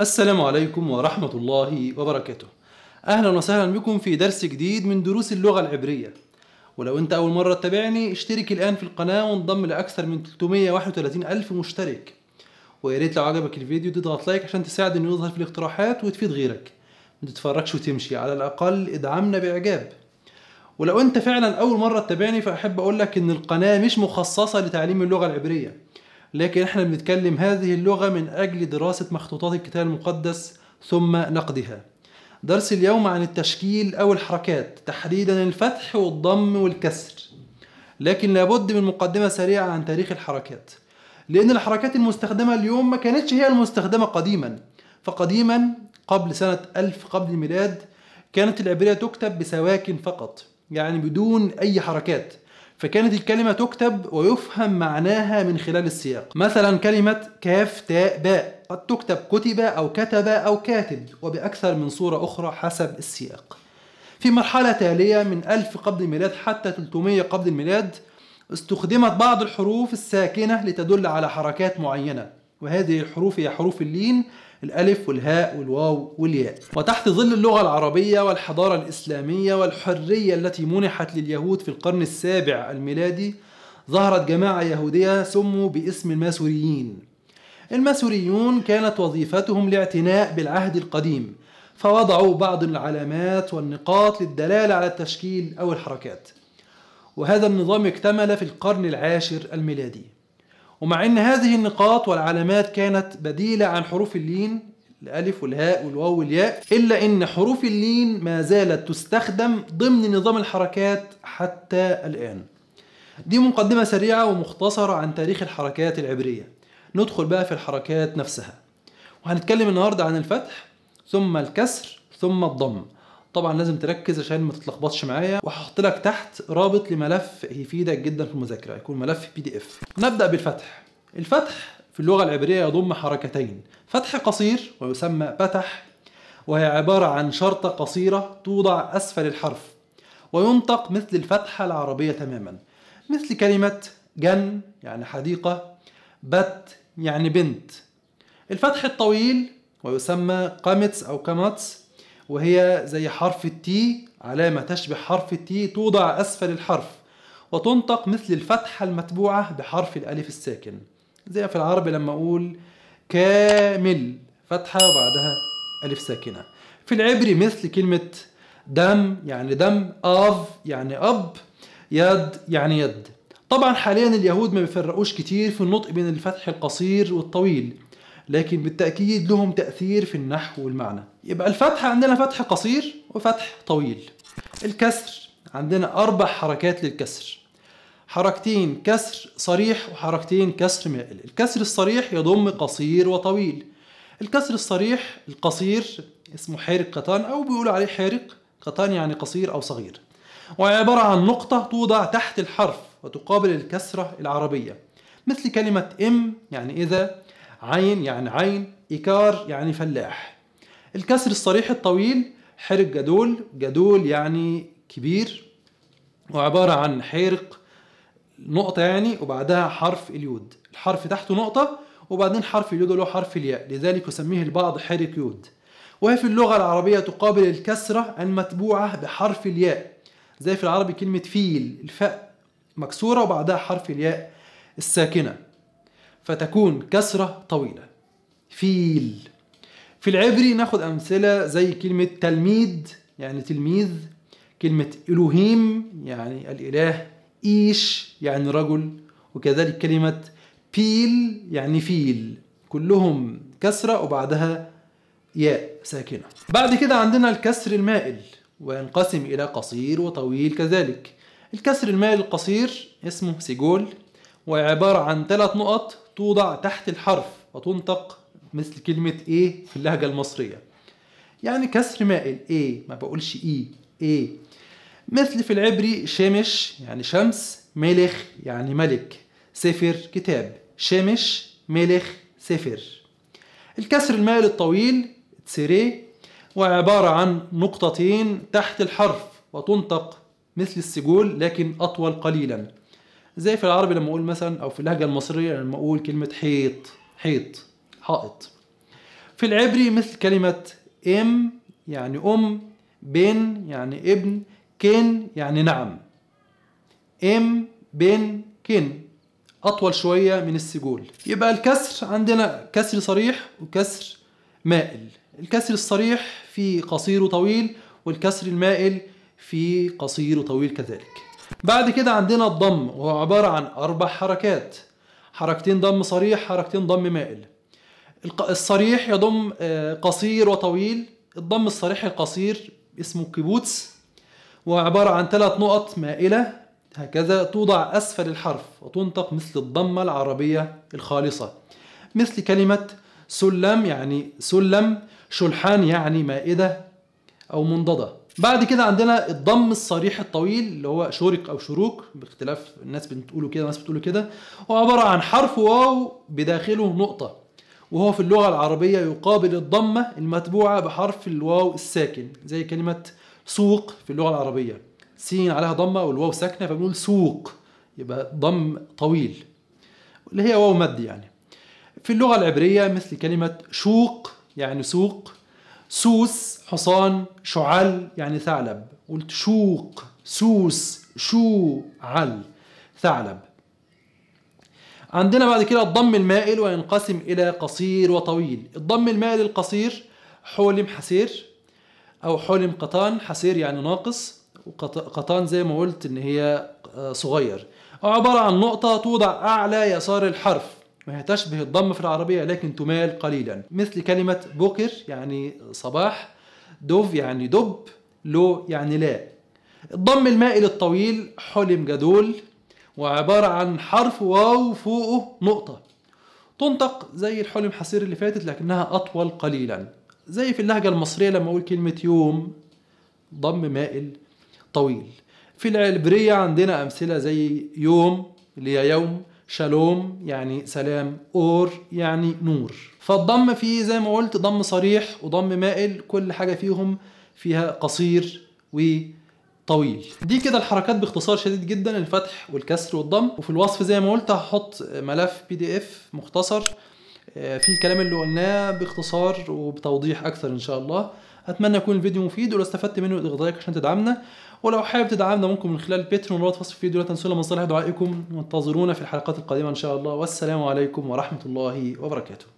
السلام عليكم ورحمة الله وبركاته أهلا وسهلا بكم في درس جديد من دروس اللغة العبرية ولو أنت أول مرة تتابعني اشترك الآن في القناة وانضم لأكثر من 331 ألف مشترك ويا ريت لو عجبك الفيديو تضغط لايك عشان تساعد إنه يظهر في الاقتراحات وتفيد غيرك ما تتفرجش وتمشي على الأقل ادعمنا بإعجاب ولو أنت فعلا أول مرة تتابعني فأحب أقول لك إن القناة مش مخصصة لتعليم اللغة العبرية لكن احنا بنتكلم هذه اللغة من أجل دراسة مخطوطات الكتاب المقدس ثم نقدها درس اليوم عن التشكيل أو الحركات تحديدا الفتح والضم والكسر لكن لابد من مقدمة سريعة عن تاريخ الحركات لأن الحركات المستخدمة اليوم ما كانتش هي المستخدمة قديما فقديما قبل سنة ألف قبل الميلاد كانت العبرية تكتب بسواكن فقط يعني بدون أي حركات فكانت الكلمة تكتب ويفهم معناها من خلال السياق مثلا كلمة كاف تاء باء قد تكتب كتب أو كتب أو كاتب وبأكثر من صورة أخرى حسب السياق في مرحلة تالية من 1000 قبل الميلاد حتى 300 قبل الميلاد استخدمت بعض الحروف الساكنة لتدل على حركات معينة وهذه الحروف هي حروف اللين الألف والهاء والواو والياء وتحت ظل اللغة العربية والحضارة الإسلامية والحرية التي منحت لليهود في القرن السابع الميلادي ظهرت جماعة يهودية سموا باسم الماسوريين الماسوريون كانت وظيفتهم الاعتناء بالعهد القديم فوضعوا بعض العلامات والنقاط للدلالة على التشكيل أو الحركات وهذا النظام اكتمل في القرن العاشر الميلادي ومع ان هذه النقاط والعلامات كانت بديلة عن حروف اللين الألف والهاء والواو والياء إلا إن حروف اللين ما زالت تستخدم ضمن نظام الحركات حتى الآن دي مقدمة سريعة ومختصرة عن تاريخ الحركات العبرية ندخل بقى في الحركات نفسها وهنتكلم النهاردة عن الفتح ثم الكسر ثم الضم طبعا لازم تركز عشان ما تتلخبطش معايا وهحط لك تحت رابط لملف يفيدك جدا في المذاكره هيكون ملف بي دي اف نبدا بالفتح الفتح في اللغه العبريه يضم حركتين فتح قصير ويسمى فتح وهي عباره عن شرطه قصيره توضع اسفل الحرف وينطق مثل الفتحه العربيه تماما مثل كلمه جن يعني حديقه بت يعني بنت الفتح الطويل ويسمى قامتس او كاماتس وهي زي حرف التي علامة تشبه حرف التي توضع أسفل الحرف وتنطق مثل الفتحة المتبوعة بحرف الألف الساكن زي في العربي لما أقول كامل فتحة وبعدها ألف ساكنة في العبري مثل كلمة دم يعني دم أف يعني أب يد يعني يد طبعا حاليا اليهود ما بيفرقوش كتير في النطق بين الفتح القصير والطويل لكن بالتأكيد لهم تأثير في النحو والمعنى يبقى الفتح عندنا فتح قصير وفتح طويل الكسر عندنا أربع حركات للكسر حركتين كسر صريح وحركتين كسر مائل الكسر الصريح يضم قصير وطويل الكسر الصريح القصير اسمه حارق قطان أو بيقولوا عليه حارق قطان يعني قصير أو صغير وعبارة عن نقطة توضع تحت الحرف وتقابل الكسرة العربية مثل كلمة إم يعني إذا عين يعني عين إيكار يعني فلاح الكسر الصريح الطويل حرق جدول جدول يعني كبير وعبارة عن حرق نقطة يعني وبعدها حرف اليود الحرف تحته نقطة وبعدين حرف اليود اللي هو حرف الياء لذلك يسميه البعض حرق يود وهي في اللغة العربية تقابل الكسرة المتبوعة بحرف الياء زي في العربي كلمة فيل الفاء مكسورة وبعدها حرف الياء الساكنة فتكون كسرة طويلة فيل في العبري ناخد أمثلة زي كلمة تلميذ يعني تلميذ كلمة إلوهيم يعني الإله إيش يعني رجل وكذلك كلمة بيل يعني فيل كلهم كسرة وبعدها ياء ساكنة بعد كده عندنا الكسر المائل وينقسم إلى قصير وطويل كذلك الكسر المائل القصير اسمه سيجول وعبارة عن ثلاث نقط توضع تحت الحرف وتنطق مثل كلمة إيه في اللهجة المصرية يعني كسر مائل إيه ما بقولش إيه إيه مثل في العبري شمش يعني شمس ملخ يعني ملك سفر كتاب شمش ملخ سفر الكسر المائل الطويل تسيري وعبارة عن نقطتين تحت الحرف وتنطق مثل السجول لكن أطول قليلا زي في العربي لما اقول مثلا او في اللهجه المصريه لما اقول كلمه حيط حيط حائط في العبري مثل كلمه ام يعني ام بن يعني ابن كن يعني نعم ام بن كن اطول شويه من السجول يبقى الكسر عندنا كسر صريح وكسر مائل الكسر الصريح في قصير وطويل والكسر المائل في قصير وطويل كذلك بعد كده عندنا الضم وهو عبارة عن أربع حركات حركتين ضم صريح حركتين ضم مائل الصريح يضم آه، قصير وطويل الضم الصريح القصير اسمه كيبوتس وعبارة عن ثلاث نقط مائلة هكذا توضع أسفل الحرف وتنطق مثل الضمة العربية الخالصة مثل كلمة سلم يعني سلم شلحان يعني مائدة او منضده بعد كده عندنا الضم الصريح الطويل اللي هو شورك او شروك باختلاف الناس بتقوله كده ناس بتقوله كده هو عباره عن حرف واو بداخله نقطه وهو في اللغه العربيه يقابل الضمه المتبوعه بحرف الواو الساكن زي كلمه سوق في اللغه العربيه سين عليها ضمه والواو ساكنه فبنقول سوق يبقى ضم طويل اللي هي واو مد يعني في اللغه العبريه مثل كلمه شوق يعني سوق سوس حصان شعل يعني ثعلب قلت شوق سوس شو عل ثعلب عندنا بعد كده الضم المائل وينقسم إلى قصير وطويل الضم المائل القصير حولم حسير أو حولم قطان حسير يعني ناقص وقطان زي ما قلت إن هي آه، صغير عبارة عن نقطة توضع أعلى يسار الحرف ما هي تشبه الضم في العربية لكن تمال قليلا مثل كلمة بوكر يعني صباح دوف يعني دب لو يعني لا الضم المائل الطويل حلم جدول وعبارة عن حرف واو فوقه نقطة تنطق زي الحلم حصير اللي فاتت لكنها أطول قليلا زي في اللهجة المصرية لما أقول كلمة يوم ضم مائل طويل في العبرية عندنا أمثلة زي يوم اللي هي يوم شالوم يعني سلام اور يعني نور فالضم فيه زي ما قلت ضم صريح وضم مائل كل حاجة فيهم فيها قصير وطويل دي كده الحركات باختصار شديد جدا الفتح والكسر والضم وفي الوصف زي ما قلت هحط ملف بي دي اف مختصر آه، في الكلام اللي قلناه باختصار وبتوضيح اكثر ان شاء الله اتمنى يكون الفيديو مفيد ولو استفدت منه لايك عشان تدعمنا ولو حابب تدعمنا ممكن من خلال باترون رابط وصف الفيديو لا تنسونا من صالح دعائكم وانتظرونا في الحلقات القادمه ان شاء الله والسلام عليكم ورحمه الله وبركاته